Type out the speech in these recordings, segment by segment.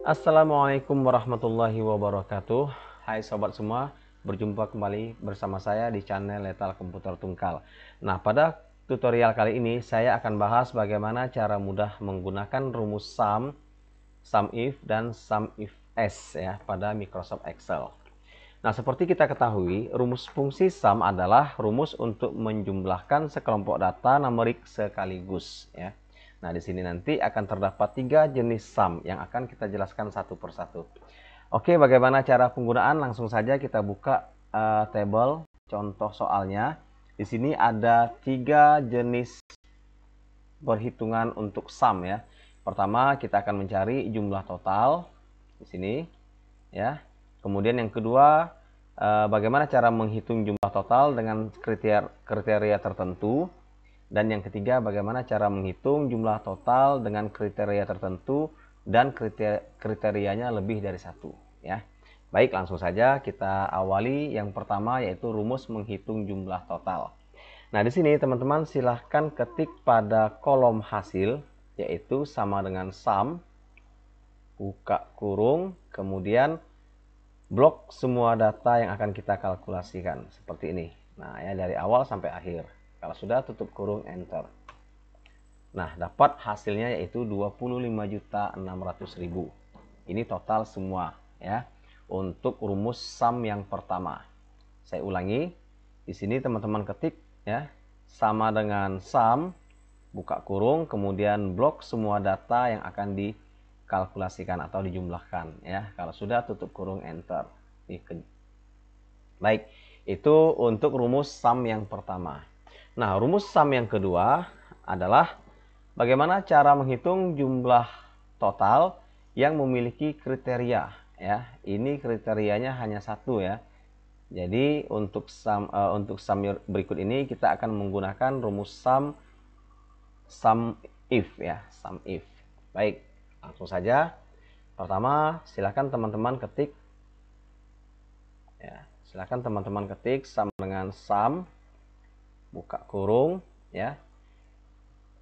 Assalamualaikum warahmatullahi wabarakatuh Hai sobat semua Berjumpa kembali bersama saya di channel Lethal Komputer Tungkal Nah pada tutorial kali ini saya akan bahas bagaimana cara mudah menggunakan rumus sum Sum if dan sum SUMIFS ya pada Microsoft Excel Nah seperti kita ketahui rumus fungsi sum adalah rumus untuk menjumlahkan sekelompok data numerik sekaligus ya Nah, di sini nanti akan terdapat tiga jenis sum yang akan kita jelaskan satu persatu. Oke, bagaimana cara penggunaan? Langsung saja kita buka uh, table contoh soalnya. Di sini ada tiga jenis perhitungan untuk sum ya. Pertama, kita akan mencari jumlah total di sini ya. Kemudian yang kedua, eh, bagaimana cara menghitung jumlah total dengan kriteria kriteria tertentu. Dan yang ketiga, bagaimana cara menghitung jumlah total dengan kriteria tertentu dan kriteria, kriterianya lebih dari satu. Ya. Baik, langsung saja kita awali yang pertama yaitu rumus menghitung jumlah total. Nah, di sini teman-teman silahkan ketik pada kolom hasil, yaitu sama dengan sum, buka kurung, kemudian blok semua data yang akan kita kalkulasikan, seperti ini. Nah, ya dari awal sampai akhir. Kalau sudah tutup kurung enter. Nah, dapat hasilnya yaitu 25.600.000. Ini total semua ya untuk rumus sum yang pertama. Saya ulangi, di sini teman-teman ketik ya sama dengan sum buka kurung kemudian blok semua data yang akan dikalkulasikan atau dijumlahkan ya. Kalau sudah tutup kurung enter. Baik, itu untuk rumus sum yang pertama. Nah, rumus sum yang kedua adalah bagaimana cara menghitung jumlah total yang memiliki kriteria ya. Ini kriterianya hanya satu ya. Jadi untuk sum uh, untuk sum berikut ini kita akan menggunakan rumus sum sum if ya, sum if. Baik, langsung saja. Pertama, silakan teman-teman ketik ya, silakan teman-teman ketik sama dengan sum buka kurung ya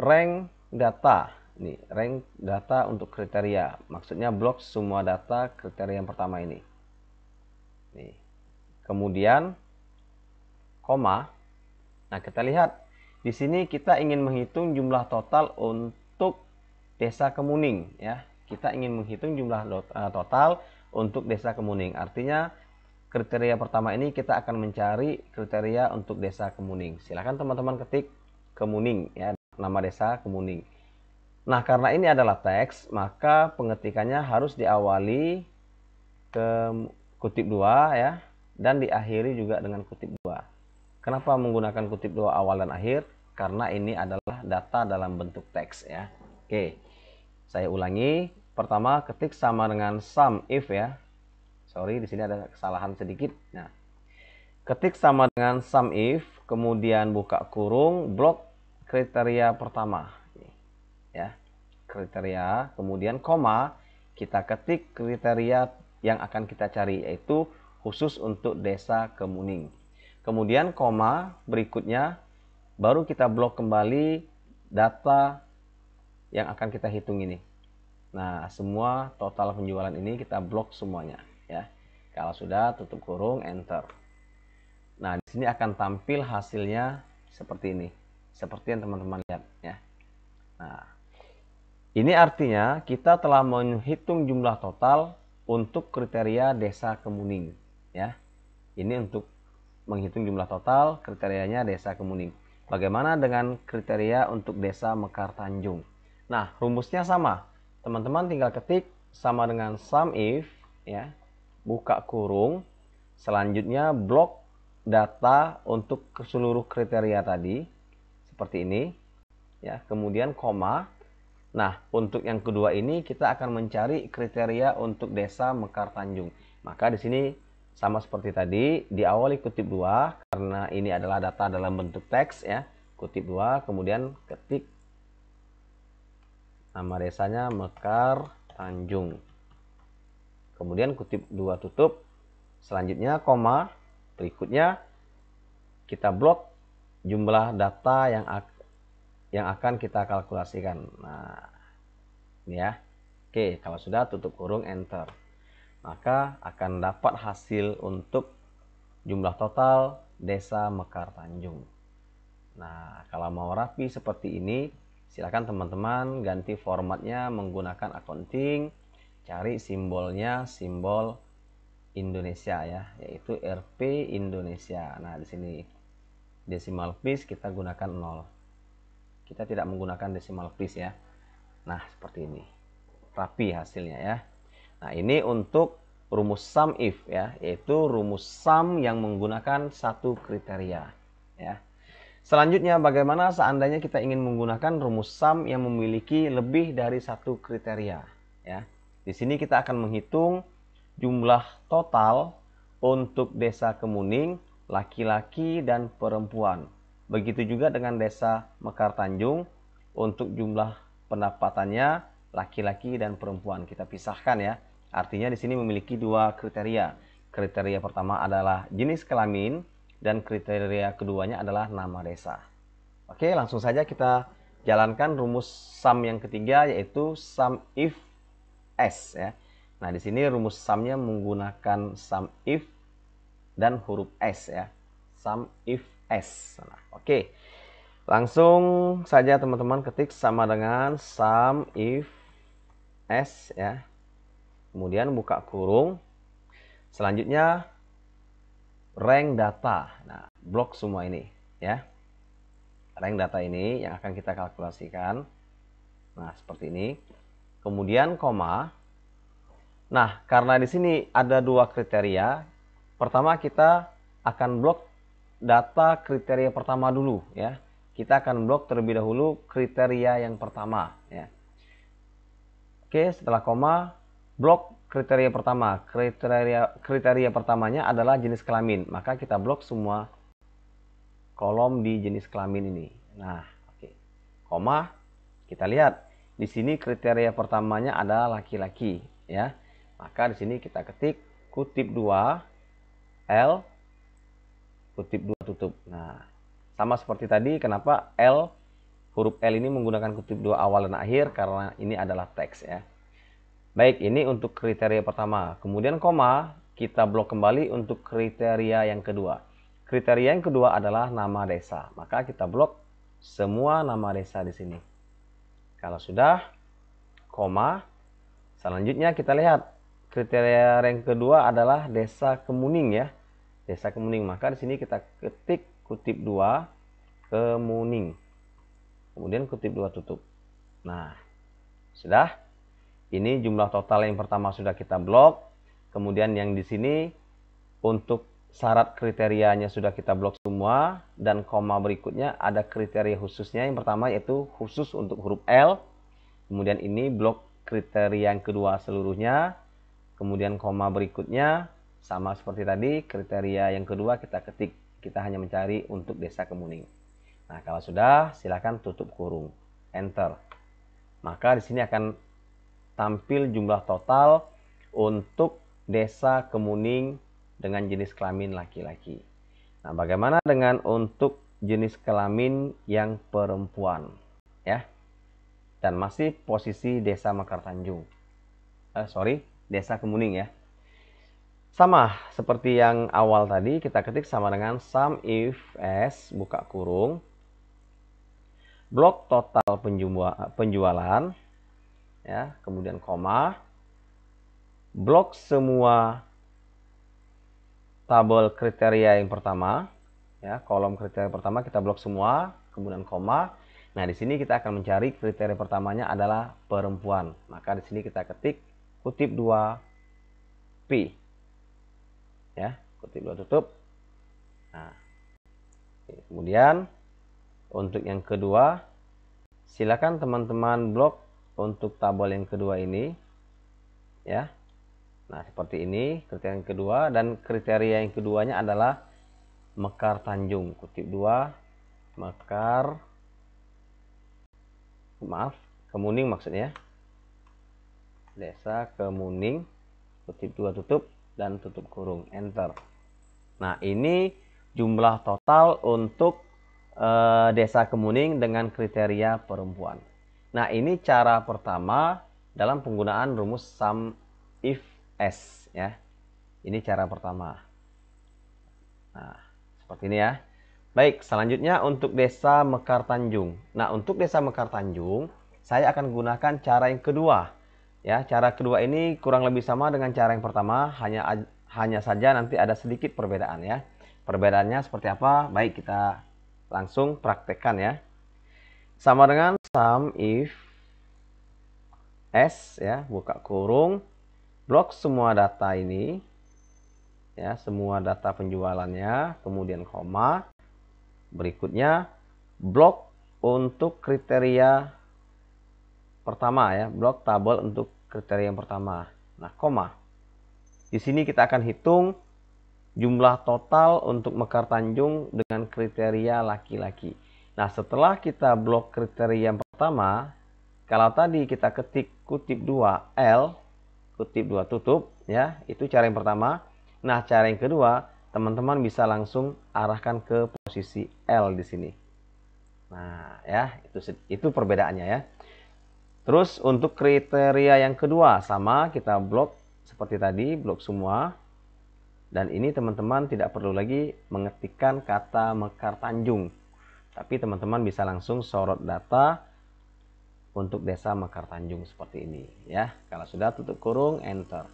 rank data nih rank data untuk kriteria maksudnya blok semua data kriteria yang pertama ini nih kemudian koma nah kita lihat di sini kita ingin menghitung jumlah total untuk desa Kemuning ya kita ingin menghitung jumlah eh, total untuk desa Kemuning artinya kriteria pertama ini kita akan mencari kriteria untuk desa Kemuning. Silahkan teman-teman ketik Kemuning ya, nama desa Kemuning. Nah, karena ini adalah teks, maka pengetikannya harus diawali ke kutip dua ya dan diakhiri juga dengan kutip dua. Kenapa menggunakan kutip dua awal dan akhir? Karena ini adalah data dalam bentuk teks ya. Oke. Saya ulangi, pertama ketik sama dengan sum if ya sorry di sini ada kesalahan sedikit nah ketik sama dengan sum if kemudian buka kurung blok kriteria pertama ya kriteria kemudian koma kita ketik kriteria yang akan kita cari yaitu khusus untuk desa Kemuning kemudian koma berikutnya baru kita blok kembali data yang akan kita hitung ini Nah, semua total penjualan ini kita blok semuanya ya. Kalau sudah tutup kurung enter. Nah, di sini akan tampil hasilnya seperti ini. Seperti yang teman-teman lihat ya. Nah, ini artinya kita telah menghitung jumlah total untuk kriteria desa Kemuning ya. Ini untuk menghitung jumlah total kriterianya desa Kemuning. Bagaimana dengan kriteria untuk desa Mekar Tanjung? Nah, rumusnya sama. Teman-teman tinggal ketik sama dengan sum if ya buka kurung, selanjutnya blok data untuk seluruh kriteria tadi seperti ini ya, kemudian koma. Nah, untuk yang kedua ini kita akan mencari kriteria untuk desa Mekar Tanjung. Maka di sini sama seperti tadi, diawali kutip dua karena ini adalah data dalam bentuk teks ya. Kutip dua kemudian ketik nama desanya Mekar Tanjung kemudian kutip dua tutup, selanjutnya koma, berikutnya kita blok jumlah data yang yang akan kita kalkulasikan. Nah, ini ya. Oke, kalau sudah tutup kurung enter. Maka akan dapat hasil untuk jumlah total desa Mekar Tanjung. Nah, kalau mau rapi seperti ini, silakan teman-teman ganti formatnya menggunakan accounting cari simbolnya simbol Indonesia ya yaitu RP Indonesia nah di sini decimal piece kita gunakan 0 kita tidak menggunakan decimal piece ya nah seperti ini rapi hasilnya ya nah ini untuk rumus sum if ya yaitu rumus sum yang menggunakan satu kriteria ya Selanjutnya, bagaimana seandainya kita ingin menggunakan rumus sum yang memiliki lebih dari satu kriteria? Ya, di sini kita akan menghitung jumlah total untuk desa Kemuning, laki-laki dan perempuan. Begitu juga dengan desa Mekar Tanjung untuk jumlah pendapatannya laki-laki dan perempuan kita pisahkan ya. Artinya di sini memiliki dua kriteria. Kriteria pertama adalah jenis kelamin dan kriteria keduanya adalah nama desa. Oke, langsung saja kita jalankan rumus sum yang ketiga yaitu sum if S ya. Nah, di sini rumus sumnya menggunakan sum if dan huruf S ya. Sum if S. Nah, oke. Okay. Langsung saja teman-teman ketik sama dengan sum if S ya. Kemudian buka kurung. Selanjutnya rank data. Nah, blok semua ini ya. Rank data ini yang akan kita kalkulasikan. Nah, seperti ini kemudian koma. Nah, karena di sini ada dua kriteria, pertama kita akan blok data kriteria pertama dulu ya. Kita akan blok terlebih dahulu kriteria yang pertama ya. Oke, setelah koma, blok kriteria pertama. Kriteria kriteria pertamanya adalah jenis kelamin, maka kita blok semua kolom di jenis kelamin ini. Nah, oke. Koma, kita lihat di sini kriteria pertamanya adalah laki-laki, ya. Maka di sini kita ketik kutip 2 L kutip 2 tutup. Nah, sama seperti tadi kenapa L huruf L ini menggunakan kutip 2 awal dan akhir karena ini adalah teks ya. Baik, ini untuk kriteria pertama. Kemudian koma, kita blok kembali untuk kriteria yang kedua. Kriteria yang kedua adalah nama desa. Maka kita blok semua nama desa di sini. Kalau sudah, koma. Selanjutnya kita lihat kriteria yang kedua adalah desa Kemuning ya. Desa Kemuning. Maka di sini kita ketik kutip dua Kemuning. Kemudian kutip dua tutup. Nah, sudah. Ini jumlah total yang pertama sudah kita blok. Kemudian yang di sini untuk syarat kriterianya sudah kita blok semua dan koma berikutnya ada kriteria khususnya yang pertama yaitu khusus untuk huruf L kemudian ini blok kriteria yang kedua seluruhnya kemudian koma berikutnya sama seperti tadi kriteria yang kedua kita ketik kita hanya mencari untuk desa kemuning nah kalau sudah silahkan tutup kurung enter maka di sini akan tampil jumlah total untuk desa kemuning dengan jenis kelamin laki-laki. Nah, bagaimana dengan untuk jenis kelamin yang perempuan? Ya. Dan masih posisi Desa Mekar Tanjung. Eh, sorry, Desa Kemuning ya. Sama seperti yang awal tadi, kita ketik sama dengan sum if s buka kurung blok total penjualan ya, kemudian koma blok semua tabel kriteria yang pertama ya kolom kriteria pertama kita blok semua kemudian koma nah di sini kita akan mencari kriteria pertamanya adalah perempuan maka di sini kita ketik kutip 2 p ya kutip 2 tutup nah kemudian untuk yang kedua silakan teman-teman blok untuk tabel yang kedua ini ya Nah, seperti ini kriteria yang kedua dan kriteria yang keduanya adalah mekar tanjung. Kutip dua mekar maaf, kemuning maksudnya. Desa kemuning kutip dua tutup dan tutup kurung enter. Nah, ini jumlah total untuk e, desa kemuning dengan kriteria perempuan. Nah, ini cara pertama dalam penggunaan rumus sum if S ya. Ini cara pertama. Nah, seperti ini ya. Baik, selanjutnya untuk desa Mekar Tanjung. Nah, untuk desa Mekar Tanjung, saya akan gunakan cara yang kedua. Ya, cara kedua ini kurang lebih sama dengan cara yang pertama, hanya hanya saja nanti ada sedikit perbedaan ya. Perbedaannya seperti apa? Baik, kita langsung praktekkan ya. Sama dengan sum if S ya, buka kurung blok semua data ini ya semua data penjualannya kemudian koma berikutnya blok untuk kriteria pertama ya blok tabel untuk kriteria yang pertama nah koma di sini kita akan hitung jumlah total untuk Mekar Tanjung dengan kriteria laki-laki nah setelah kita blok kriteria yang pertama kalau tadi kita ketik kutip 2 L kutip dua tutup ya itu cara yang pertama nah cara yang kedua teman-teman bisa langsung arahkan ke posisi L di sini nah ya itu itu perbedaannya ya terus untuk kriteria yang kedua sama kita blok seperti tadi blok semua dan ini teman-teman tidak perlu lagi mengetikkan kata Mekar Tanjung tapi teman-teman bisa langsung sorot data untuk desa Mekar Tanjung seperti ini ya. Kalau sudah tutup kurung enter.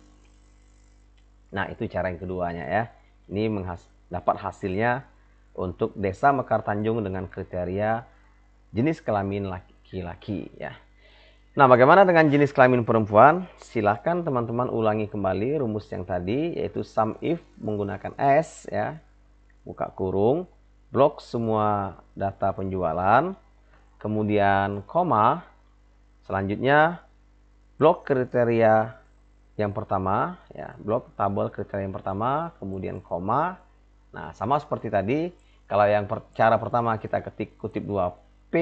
Nah, itu cara yang keduanya ya. Ini dapat hasilnya untuk desa Mekar Tanjung dengan kriteria jenis kelamin laki-laki ya. Nah, bagaimana dengan jenis kelamin perempuan? Silahkan teman-teman ulangi kembali rumus yang tadi yaitu sum if menggunakan S ya. Buka kurung, blok semua data penjualan, kemudian koma Selanjutnya blok kriteria yang pertama ya, blok tabel kriteria yang pertama, kemudian koma. Nah, sama seperti tadi, kalau yang per, cara pertama kita ketik kutip 2P,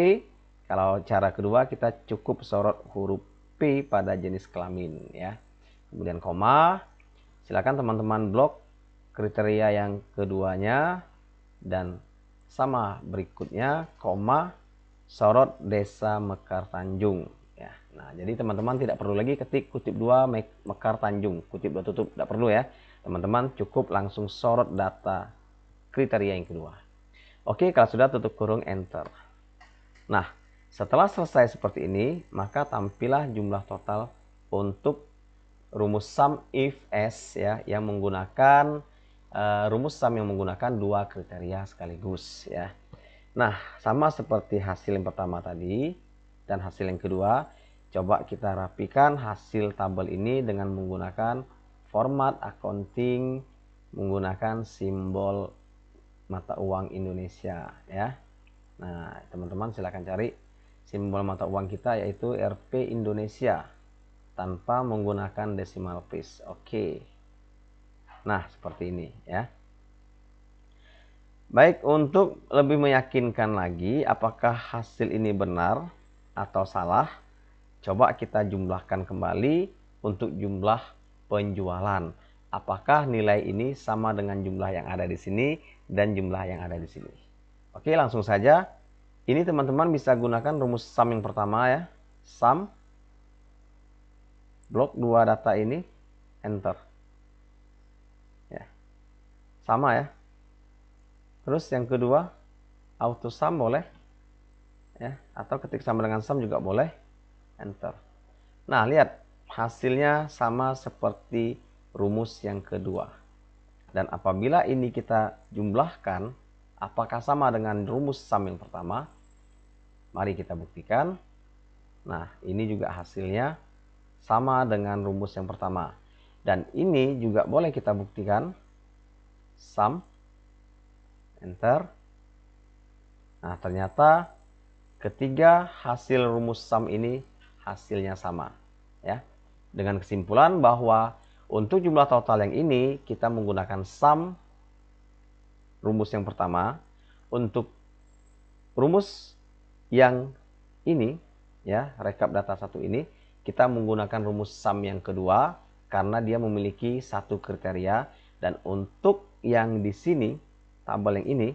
kalau cara kedua kita cukup sorot huruf P pada jenis kelamin ya. Kemudian koma. Silakan teman-teman blok kriteria yang keduanya dan sama berikutnya koma sorot desa Mekar Tanjung Nah, jadi teman-teman tidak perlu lagi ketik kutip 2 Mekar Tanjung, kutip 2 tutup, tidak perlu ya. Teman-teman cukup langsung sorot data kriteria yang kedua. Oke, kalau sudah tutup kurung enter. Nah, setelah selesai seperti ini, maka tampilah jumlah total untuk rumus sum if s ya yang menggunakan uh, rumus sum yang menggunakan dua kriteria sekaligus ya. Nah, sama seperti hasil yang pertama tadi dan hasil yang kedua, Coba kita rapikan hasil tabel ini dengan menggunakan format accounting menggunakan simbol mata uang Indonesia ya. Nah, teman-teman silahkan cari simbol mata uang kita yaitu RP Indonesia tanpa menggunakan decimal place. Oke. Nah, seperti ini ya. Baik, untuk lebih meyakinkan lagi apakah hasil ini benar atau salah, Coba kita jumlahkan kembali untuk jumlah penjualan. Apakah nilai ini sama dengan jumlah yang ada di sini dan jumlah yang ada di sini? Oke, langsung saja. Ini teman-teman bisa gunakan rumus sum yang pertama ya. Sum blok dua data ini enter. Ya. Sama ya. Terus yang kedua auto sum boleh ya atau ketik sama dengan sum juga boleh enter. Nah, lihat hasilnya sama seperti rumus yang kedua. Dan apabila ini kita jumlahkan, apakah sama dengan rumus sum yang pertama? Mari kita buktikan. Nah, ini juga hasilnya sama dengan rumus yang pertama. Dan ini juga boleh kita buktikan. Sum. Enter. Nah, ternyata ketiga hasil rumus sum ini hasilnya sama. Ya. Dengan kesimpulan bahwa untuk jumlah total yang ini kita menggunakan sum rumus yang pertama untuk rumus yang ini ya rekap data satu ini kita menggunakan rumus sum yang kedua karena dia memiliki satu kriteria dan untuk yang di sini tabel yang ini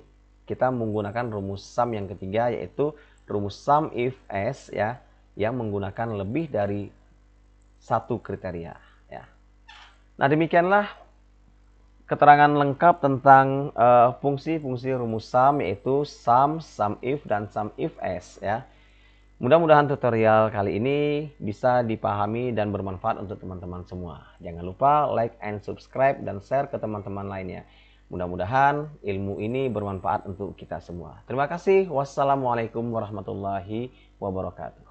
kita menggunakan rumus sum yang ketiga yaitu rumus sum if s ya yang menggunakan lebih dari satu kriteria. Ya. Nah demikianlah keterangan lengkap tentang eh, fungsi-fungsi uh, rumus sum yaitu sum, sum if, dan sum if s. Ya. Mudah-mudahan tutorial kali ini bisa dipahami dan bermanfaat untuk teman-teman semua. Jangan lupa like and subscribe dan share ke teman-teman lainnya. Mudah-mudahan ilmu ini bermanfaat untuk kita semua. Terima kasih. Wassalamualaikum warahmatullahi wabarakatuh.